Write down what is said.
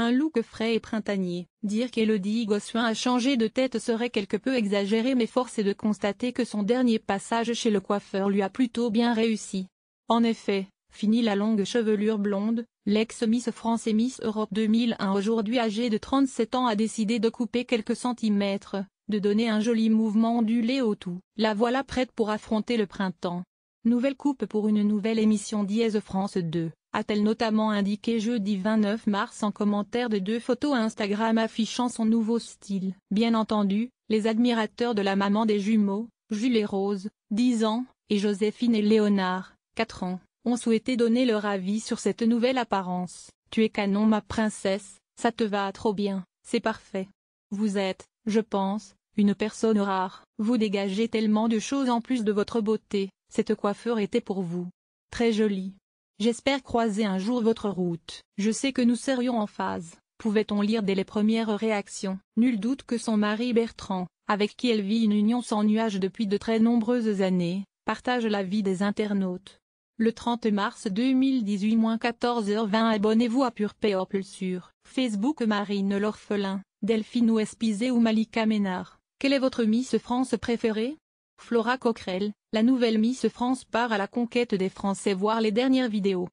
un look frais et printanier. Dire qu'Elodie Gossuin a changé de tête serait quelque peu exagéré mais force est de constater que son dernier passage chez le coiffeur lui a plutôt bien réussi. En effet, fini la longue chevelure blonde, l'ex-Miss France et Miss Europe 2001 aujourd'hui âgée de 37 ans a décidé de couper quelques centimètres, de donner un joli mouvement ondulé au tout. La voilà prête pour affronter le printemps. Nouvelle coupe pour une nouvelle émission d'Ièse France 2 a-t-elle notamment indiqué jeudi 29 mars en commentaire de deux photos Instagram affichant son nouveau style. Bien entendu, les admirateurs de la maman des jumeaux, Jules et Rose, 10 ans, et Joséphine et Léonard, 4 ans, ont souhaité donner leur avis sur cette nouvelle apparence. Tu es canon ma princesse, ça te va trop bien, c'est parfait. Vous êtes, je pense, une personne rare. Vous dégagez tellement de choses en plus de votre beauté, cette coiffure était pour vous. Très jolie. J'espère croiser un jour votre route. Je sais que nous serions en phase, pouvait-on lire dès les premières réactions. Nul doute que son mari Bertrand, avec qui elle vit une union sans nuages depuis de très nombreuses années, partage la vie des internautes. Le 30 mars 2018 14h20 abonnez-vous à Pure People sur Facebook Marine l'Orphelin, Delphine ou Espizé ou Malika Ménard. Quelle est votre Miss France préférée Flora Coquerel, la nouvelle Miss France part à la conquête des Français voir les dernières vidéos.